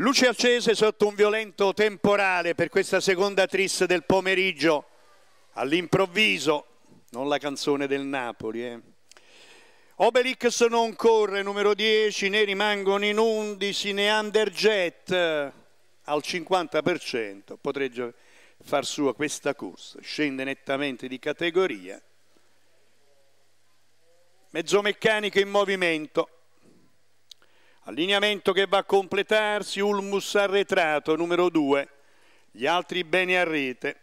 Luce accese sotto un violento temporale per questa seconda tris del pomeriggio. All'improvviso, non la canzone del Napoli, eh. Obelix non corre, numero 10, ne rimangono in 11, Neanderjet eh, al 50%. Potrebbe far sua questa corsa, scende nettamente di categoria. Mezzomeccanico in movimento, Allineamento che va a completarsi, Ulmus arretrato, numero 2. Gli altri bene a rete.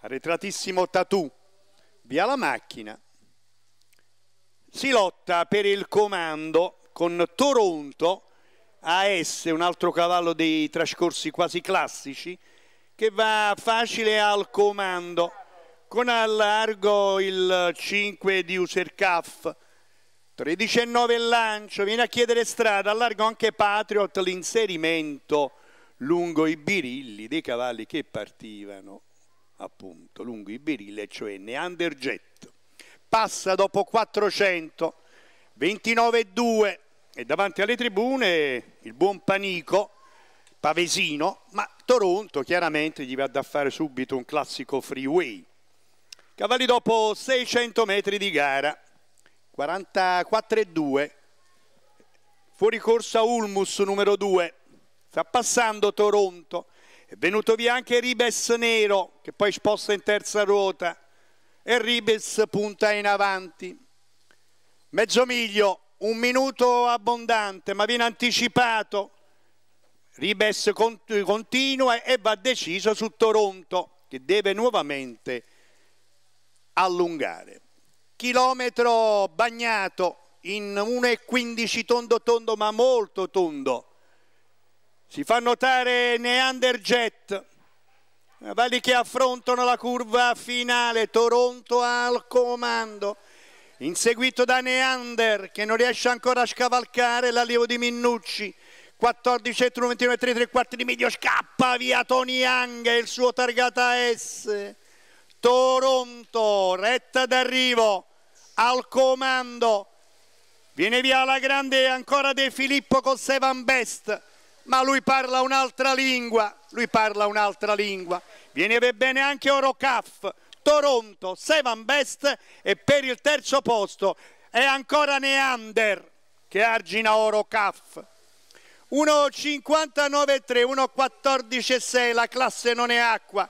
Arretratissimo Tatù, via la macchina. Si lotta per il comando con Toronto, AS, un altro cavallo dei trascorsi quasi classici, che va facile al comando. Con al largo il 5 di Usercaf, 13 e 9 il lancio, viene a chiedere strada, allargo anche Patriot l'inserimento lungo i birilli dei cavalli che partivano appunto lungo i birilli, cioè Neander Jet. Passa dopo 400, 29 e 2 e davanti alle tribune il buon Panico, Pavesino, ma Toronto chiaramente gli va da fare subito un classico freeway. Cavalli dopo 600 metri di gara 44-2 e fuori corsa Ulmus numero 2 sta passando Toronto è venuto via anche Ribes Nero che poi sposta in terza ruota e Ribes punta in avanti mezzo miglio un minuto abbondante ma viene anticipato Ribes continua e va deciso su Toronto che deve nuovamente allungare chilometro bagnato in 1,15 tondo tondo ma molto tondo. Si fa notare Neander Jet, cavalli che affrontano la curva finale, Toronto al comando, inseguito da Neander che non riesce ancora a scavalcare l'allievo di Minnucci. 14 1, 29 3, 3 quarti di miglio, scappa via Tony Young e il suo targata S. Toronto, retta d'arrivo al comando. Viene via la grande ancora De Filippo con Sevan Best, ma lui parla un'altra lingua, lui parla un'altra lingua. Viene bene anche Orocaf, Toronto, Sevan Best e per il terzo posto è ancora Neander che argina Orocaf. 1,59,3, 1,14,6, la classe non è acqua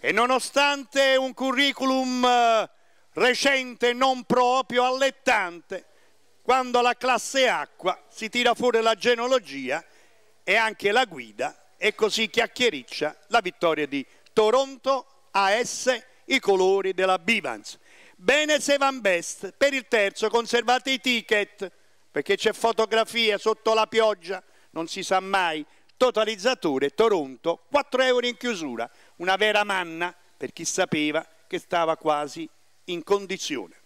e nonostante un curriculum eh, recente non proprio allettante quando la classe acqua si tira fuori la genologia e anche la guida e così chiacchiericcia la vittoria di Toronto AS i colori della Bivans. Bene Sevan Best, per il terzo conservate i ticket perché c'è fotografia sotto la pioggia, non si sa mai. Totalizzatore Toronto, 4 euro in chiusura, una vera manna per chi sapeva che stava quasi in condizione